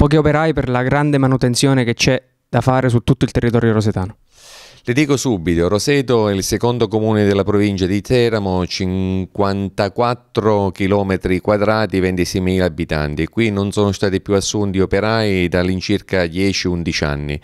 pochi operai per la grande manutenzione che c'è da fare su tutto il territorio rosetano. Le dico subito, Roseto è il secondo comune della provincia di Teramo, 54 km 2 26.000 abitanti. Qui non sono stati più assunti operai dall'incirca 10-11 anni,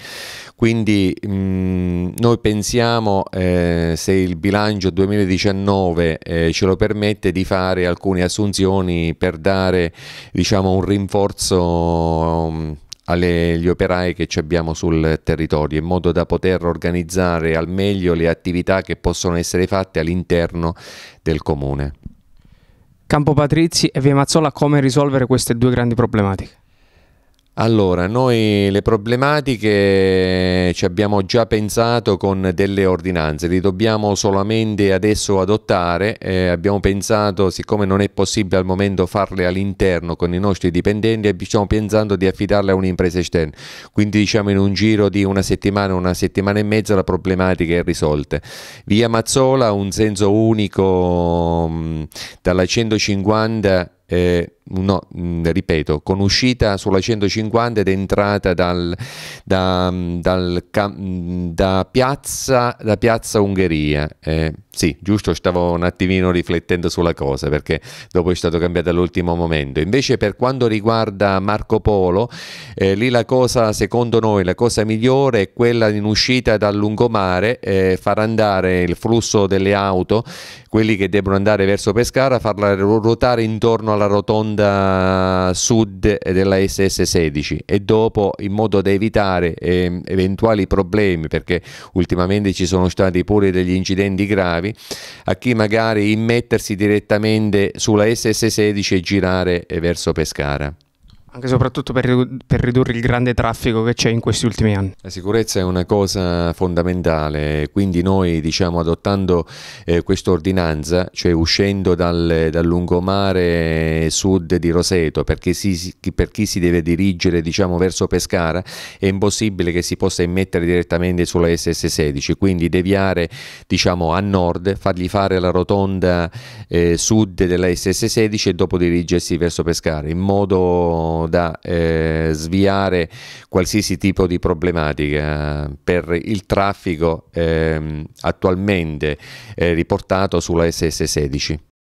quindi mh, mm, noi pensiamo, eh, se il bilancio 2019 eh, ce lo permette, di fare alcune assunzioni per dare diciamo, un rinforzo um, agli operai che abbiamo sul territorio in modo da poter organizzare al meglio le attività che possono essere fatte all'interno del comune. Campo Patrizi e Via Mazzola, come risolvere queste due grandi problematiche? Allora, noi le problematiche eh, ci abbiamo già pensato con delle ordinanze, li dobbiamo solamente adesso adottare, eh, abbiamo pensato, siccome non è possibile al momento farle all'interno con i nostri dipendenti, stiamo pensando di affidarle a un'impresa esterna, quindi diciamo in un giro di una settimana, una settimana e mezza la problematica è risolta. Via Mazzola, un senso unico mh, mm, dalla 150... Eh, no, mm, ripeto, con uscita sulla 150 ed entrata dal, da, mm, dal, mm, da, piazza, da, piazza, Ungheria. Eh, sì, giusto, stavo un attimino riflettendo sulla cosa perché dopo è stato cambiato all'ultimo momento. Invece per quanto riguarda Marco Polo, eh, lì la cosa, secondo noi, la cosa migliore è quella in uscita dal lungomare, eh, far andare il flusso delle auto, quelli che debbono andare verso Pescara, farla ruotare intorno alla rotonda banda sud della SS16 e dopo in modo da evitare eh, eventuali problemi perché ultimamente ci sono stati pure degli incidenti gravi a chi magari immettersi direttamente sulla SS16 e girare eh, verso Pescara. Anche e soprattutto per, per, ridurre il grande traffico che c'è in questi ultimi anni. La sicurezza è una cosa fondamentale, quindi noi diciamo adottando eh, questa ordinanza, cioè uscendo dal, dal, lungomare sud di Roseto, perché si, per chi si deve dirigere diciamo, verso Pescara, è impossibile che si possa immettere direttamente sulla SS16, quindi deviare diciamo, a nord, fargli fare la rotonda eh, sud della SS16 e dopo dirigersi verso Pescara, in modo da eh, sviare qualsiasi tipo di problematica eh, per il traffico ehm, attualmente eh, riportato sulla SS16.